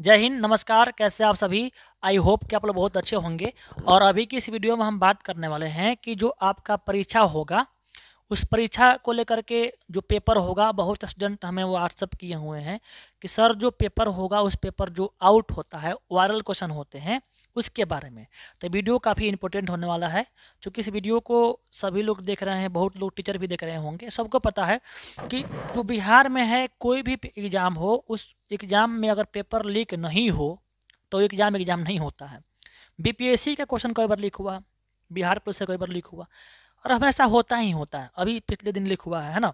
जय हिंद नमस्कार कैसे आप सभी आई होप कि आप लोग बहुत अच्छे होंगे और अभी की इस वीडियो में हम बात करने वाले हैं कि जो आपका परीक्षा होगा उस परीक्षा को लेकर के जो पेपर होगा बहुत स्टूडेंट हमें व्हाट्सअप किए हुए हैं कि सर जो पेपर होगा उस पेपर जो आउट होता है वायरल क्वेश्चन होते हैं उसके बारे में तो वीडियो काफ़ी इंपॉर्टेंट होने वाला है चूँकि इस वीडियो को सभी लोग देख रहे हैं बहुत लोग टीचर भी देख रहे होंगे सबको पता है कि जो बिहार में है कोई भी एग्ज़ाम हो उस एग्ज़ाम में अगर पेपर लीक नहीं हो तो एग्ज़ाम एग्ज़ाम नहीं होता है बी का क्वेश्चन कई बार लीक हुआ बिहार पुलिस से कई बार लीक हुआ और हमेशा होता ही होता है अभी पिछले दिन लीक हुआ है ना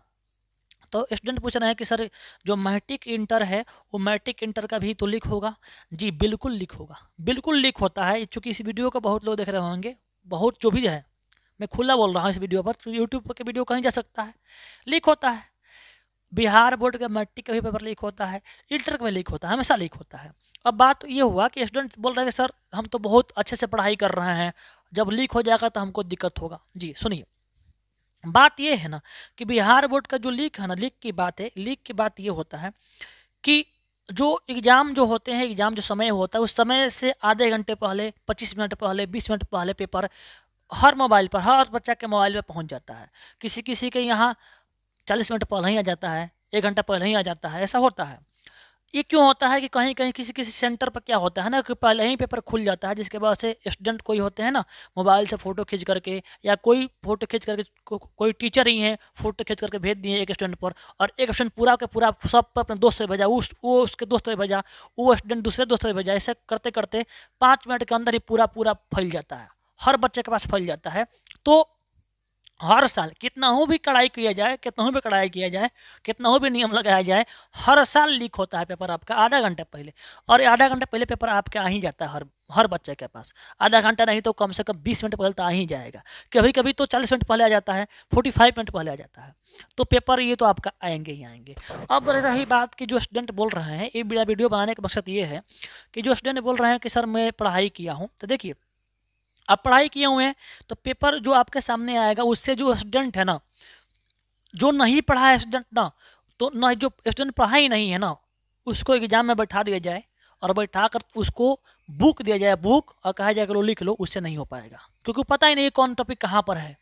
तो स्टूडेंट पूछ रहे हैं कि सर जो मैट्रिक इंटर है वो मैट्रिक इंटर का भी तो लिख होगा जी बिल्कुल लिख होगा बिल्कुल लिख होता है चूँकि इस वीडियो को बहुत लोग देख रहे होंगे बहुत जो भी है मैं खुला बोल रहा हूँ इस वीडियो पर यूट्यूब पर वीडियो कहीं जा सकता है लीक होता है बिहार बोर्ड का मैट्रिक का भी पेपर लीक होता है इंटर में लीक होता है हमेशा लीक होता है अब बात ये हुआ कि स्टूडेंट बोल रहे हैं सर हम तो बहुत अच्छे से पढ़ाई कर रहे हैं जब लीक हो जाएगा तो हमको दिक्कत होगा जी सुनिए बात यह है ना कि बिहार बोर्ड का जो लीक है ना लीक की बात है लीक की बात ये होता है कि जो एग्ज़ाम जो होते हैं एग्ज़ाम जो समय होता है उस समय से आधे घंटे पहले पच्चीस मिनट पहले बीस मिनट पहले पेपर हर मोबाइल पर हर बच्चा के मोबाइल पर पहुंच जाता है किसी किसी के यहाँ चालीस मिनट पहले ही आ जाता है एक घंटा पहले ही आ जाता है ऐसा होता है ये क्यों होता है कि कहीं कहीं किसी किसी सेंटर पर क्या होता है ना कि पहले ही पेपर खुल जाता है जिसके बाद से स्टूडेंट कोई होते हैं ना मोबाइल से फ़ोटो खींच करके या कोई फ़ोटो खींच करके को, कोई टीचर ही है फ़ोटो खींच करके भेज दिए एक स्टूडेंट पर और एक स्टूडेंट पूरा के पूरा सब पर अपने दोस्त से भेजा उस वो उसके दोस्त से भेजा वो स्टूडेंट दूसरे दोस्त से भेजा ऐसे करते करते पाँच मिनट के अंदर ही पूरा पूरा फैल जाता है हर बच्चे के पास फैल जाता है तो हर साल कितना हो भी कड़ाई किया जाए कितना भी कड़ाई किया जाए कितना हो भी नियम लगाया जाए हर साल लीक होता है पेपर आपका आधा घंटा पहले और आधा घंटा पहले पेपर आपके आ ही जाता है हर हर बच्चे के पास आधा घंटा नहीं तो कम से कम बीस मिनट पहले तो आ ही जाएगा कभी कभी तो चालीस मिनट पहले आ जाता है फोर्टी फाइव मिनट पहले आ जाता है तो पेपर ये तो आपका आएंगे ही आएंगे अब रही बात कि जो स्टूडेंट बोल रहे हैं ये वीडियो बनाने का मकसद ये है कि जो स्टूडेंट बोल रहे हैं कि सर मैं पढ़ाई किया हूँ तो देखिए आप पढ़ाई किए हुए हैं तो पेपर जो आपके सामने आएगा उससे जो स्टूडेंट है ना जो नहीं पढ़ा है स्टूडेंट ना तो ना जो स्टूडेंट पढ़ा ही नहीं है ना उसको एग्जाम में बैठा दिया जाए और बैठा कर उसको बुक दिया जाए बुक और कहा जाए लो लिख लो उससे नहीं हो पाएगा क्योंकि पता ही नहीं कौन टॉपिक कहाँ पर है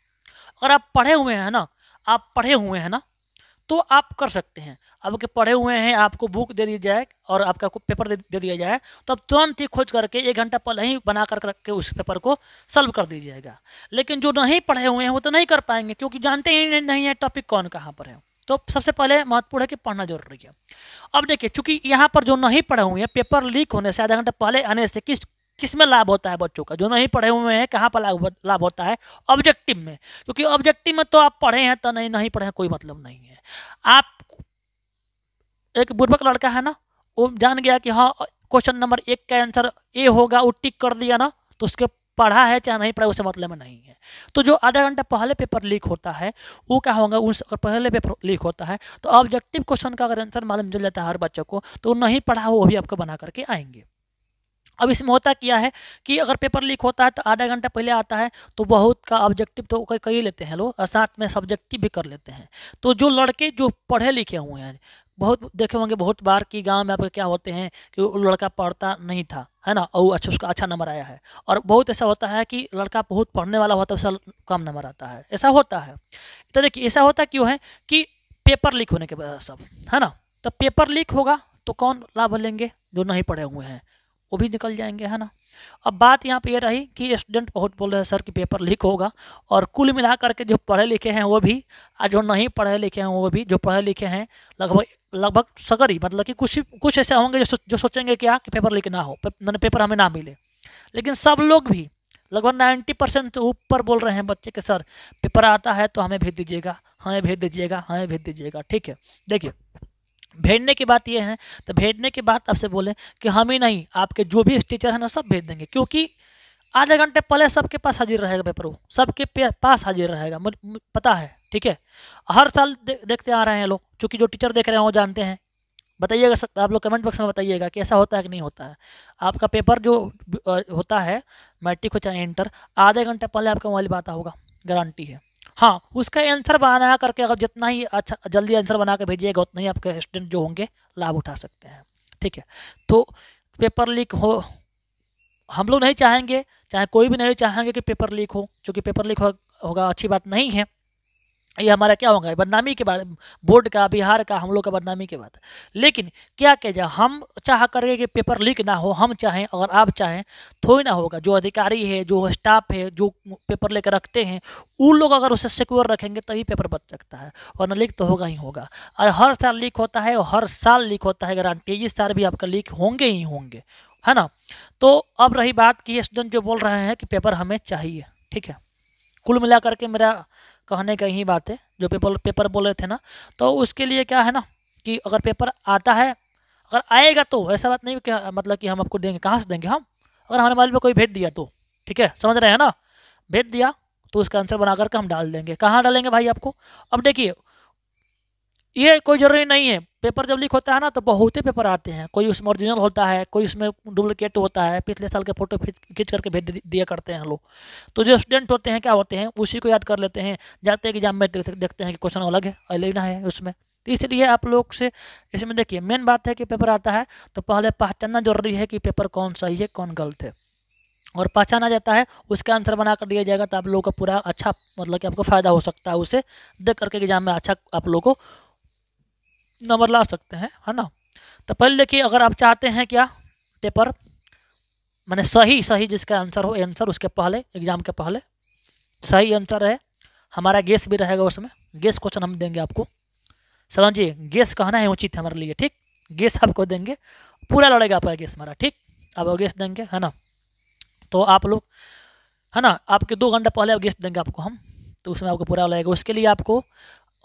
अगर आप पढ़े हुए हैं ना आप पढ़े हुए हैं ना तो आप कर सकते हैं अब के पढ़े हुए हैं आपको बुक दे दी जाए और आपका पेपर दे, दे दिया जाए तो आप तुरंत ही खोज करके एक घंटा पहले ही बना कर करके उस पेपर को सॉल्व कर दिया जाएगा लेकिन जो नहीं पढ़े हुए हैं वो तो नहीं कर पाएंगे क्योंकि जानते ही नहीं है टॉपिक कौन कहाँ पर है तो सबसे पहले महत्वपूर्ण है कि पढ़ना जरूरी है अब देखिए चूंकि यहाँ पर जो नहीं पढ़े हुए हैं पेपर लीक होने से आधा घंटा पहले आने से किस किस में लाभ होता है बच्चों का जो नहीं पढ़े हुए हैं कहाँ पर लाभ होता है ऑब्जेक्टिव में क्योंकि ऑब्जेक्टिव में तो आप पढ़े हैं तो नहीं नहीं पढ़े हैं कोई मतलब नहीं है आप एक बुर्बक लड़का है ना वो जान गया कि हाँ क्वेश्चन नंबर एक का आंसर ए होगा वो टिक कर दिया ना तो उसके पढ़ा है चाहे नहीं पढ़ा उसे मतलब में नहीं है तो जो आधा घंटा पहले पेपर लीक होता है वो क्या होगा उस अगर पहले पेपर लीक होता है तो ऑब्जेक्टिव क्वेश्चन का अगर आंसर मालूम चल जाता है हर बच्चों को तो नहीं पढ़ा हो वो भी आपको बना करके आएंगे अब इसमें होता क्या है कि अगर पेपर लीक होता है तो आधा घंटा पहले आता है तो बहुत का ऑब्जेक्टिव तो कर ही लेते हैं लोग साथ में सब्जेक्टिव भी कर लेते हैं तो जो लड़के जो पढ़े लिखे हुए हैं बहुत देखे होंगे बहुत बार कि गांव में आपके क्या होते हैं कि वो लड़का पढ़ता नहीं था है ना और अच्छा उसका अच्छा नंबर आया है और बहुत ऐसा होता है कि लड़का बहुत पढ़ने वाला होता है उसका कम नंबर आता है ऐसा होता है तो देखिए ऐसा होता क्यों है कि पेपर लीक होने के वजह सब है ना तो पेपर लीक होगा तो कौन लाभ लेंगे जो नहीं पढ़े हुए हैं वो भी निकल जाएंगे है ना अब बात यहाँ पे ये यह रही कि स्टूडेंट बहुत बोल रहे हैं सर कि पेपर लीक होगा और कुल मिला करके जो पढ़े लिखे हैं वो भी और जो नहीं पढ़े लिखे हैं वो भी जो पढ़े लिखे हैं लगभग लगभग सगर ही मतलब कि कुछ कुछ ऐसे होंगे जो जो सोचेंगे क्या कि पेपर हाँ, लीक ना हो पे, पेपर हमें ना मिले लेकिन सब लोग भी लगभग नाइन्टी परसेंट ऊपर बोल रहे हैं बच्चे के सर पेपर आता है तो हमें भेज दीजिएगा हमें भेज दीजिएगा हमें भेज दीजिएगा ठीक है देखिए भेजने की बात यह है तो भेजने की बात आपसे बोलें कि हम ही नहीं आपके जो भी टीचर हैं ना सब भेज देंगे क्योंकि आधे घंटे पहले सबके पास हाजिर रहेगा पेपर वो सबके पास हाजिर रहेगा मुझे पता है ठीक है हर साल दे, देखते आ रहे हैं लोग चूँकि जो टीचर देख रहे हैं वो जानते हैं बताइएगा सब आप लोग कमेंट बॉक्स में बताइएगा कि ऐसा होता है कि नहीं होता है आपका पेपर जो होता है मैट्रिक हो चाहे इंटर आधे घंटे पहले आपका मोबाइल पर आता होगा गारंटी है हाँ उसका आंसर बना करके अगर जितना ही अच्छा जल्दी आंसर बना के भेजिएगा उतना ही आपके स्टूडेंट जो होंगे लाभ उठा सकते हैं ठीक है तो पेपर लीक हो हम लोग नहीं चाहेंगे चाहे कोई भी नहीं चाहेंगे कि पेपर लीक हो चूँकि पेपर लीक हो, होगा अच्छी बात नहीं है ये हमारा क्या होगा बदनामी के बाद बोर्ड का बिहार का हम लोग का बदनामी के बाद लेकिन क्या कह जाए हम चाह करके कि पेपर लीक ना हो हम चाहें अगर आप चाहें थोड़ी ना होगा जो अधिकारी है जो स्टाफ है जो पेपर लेकर रखते हैं उन लोग अगर उसे सिक्योर रखेंगे तभी पेपर बच सकता है और ना लीक तो होगा ही होगा और हर साल लीक होता है और हर साल लीक होता है गारंटी इस साल भी आपका लीक होंगे ही होंगे है ना तो अब रही बात कि स्टूडेंट जो बोल रहे हैं कि पेपर हमें चाहिए ठीक है कुल मिला करके मेरा कहने का ही बात है जो पेपर पेपर बोले थे ना तो उसके लिए क्या है ना कि अगर पेपर आता है अगर आएगा तो ऐसा बात नहीं कि मतलब कि हम आपको देंगे कहाँ से देंगे हम अगर हमारे मोबाइल पर कोई भेज दिया तो ठीक है समझ रहे हैं ना भेज दिया तो उसका आंसर बना करके हम डाल देंगे कहाँ डालेंगे भाई आपको अब देखिए ये कोई ज़रूरी नहीं है पेपर जब लीक होता है ना तो बहुत ही पेपर आते हैं कोई उसमें ओरिजिनल होता है कोई उसमें डुप्लीकेट होता है पिछले साल के फोटो खींच करके भेज दिया करते हैं लोग तो जो स्टूडेंट होते हैं क्या होते हैं उसी को याद कर लेते हैं जाते हैं एग्जाम में देखते हैं कि क्वेश्चन अलग है अलग है उसमें तो इसलिए आप लोग से इसमें देखिए मेन बात है कि पेपर आता है तो पहले पहचानना जरूरी है कि पेपर कौन सही है कौन गलत है और पहचाना जाता है उसका आंसर बना कर दिया जाएगा तो आप लोगों का पूरा अच्छा मतलब कि आपको फ़ायदा हो सकता है उसे देख करके एग्जाम में अच्छा आप लोगों को नंबर ला सकते हैं है ना तो पहले देखिए अगर आप चाहते हैं क्या पेपर मैंने सही सही जिसका आंसर हो आंसर उसके पहले एग्ज़ाम के पहले सही आंसर है हमारा गेस भी रहेगा उसमें गेस क्वेश्चन हम देंगे आपको समझिए गेस कहना है उचित है हमारे लिए ठीक गेस आपको देंगे पूरा लड़ेगा आपका गेस हमारा ठीक आप गेस देंगे है ना तो आप लोग है ना आपके दो घंटे पहले गेस देंगे आपको हम तो उसमें आपको पूरा लगेगा उसके लिए आपको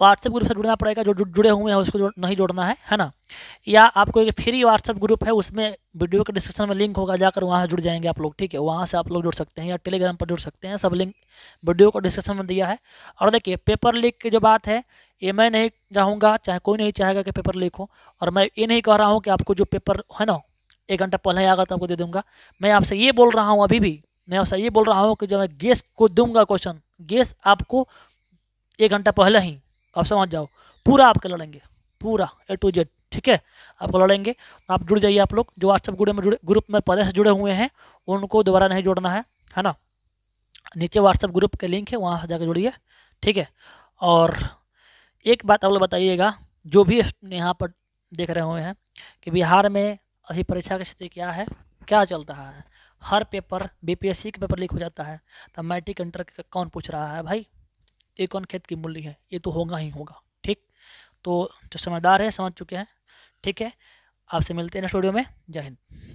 व्हाट्सएप ग्रुप से जुड़ना पड़ेगा जो जुड़े हुए हैं उसको नहीं जोड़ना है है ना या आपको एक फ्री व्हाट्सएप ग्रुप है उसमें वीडियो के डिस्क्रिप्शन में लिंक होगा जाकर वहाँ जुड़ जाएंगे आप लोग ठीक है वहाँ से आप लोग जुड़ सकते हैं या टेलीग्राम पर जुड़ सकते हैं सब लिंक वीडियो को डिस्क्रिप्शन में दिया है और देखिए पेपर लीक की जो बात है ये मैं नहीं चाहूँगा चाहे कोई नहीं चाहेगा कि पेपर लीक हो और मैं ये नहीं कह रहा हूँ कि आपको जो पेपर है ना एक घंटा पहले आएगा तो आपको दे दूँगा मैं आपसे ये बोल रहा हूँ अभी भी मैं आपसे ये बोल रहा हूँ कि जब मैं गेस को दूँगा क्वेश्चन गेस आपको एक घंटा पहले ही आप समझ जाओ पूरा आपके लड़ेंगे पूरा ए टू जेड ठीक है आपको लड़ेंगे आप जुड़ जाइए आप लोग जो व्हाट्सएप ग्रुप में जुड़े ग्रुप में पहले से जुड़े हुए हैं उनको दोबारा नहीं जोड़ना है है ना नीचे व्हाट्सएप ग्रुप के लिंक है वहाँ से जाकर जुड़िए ठीक है और एक बात आप लोग बताइएगा जो भी यहाँ पर देख रहे हुए हैं कि बिहार में अभी परीक्षा की स्थिति क्या है क्या चल रहा है हर पेपर बीपीएससी के पेपर लीक हो जाता है तो मैट्रिक इंटर कौन पूछ रहा है भाई एक ऑन खेत की मूल्य है ये तो होगा ही होगा ठीक तो जो समझदार है समझ चुके हैं ठीक है आपसे मिलते हैं नेक्स्ट वीडियो में जय हिंद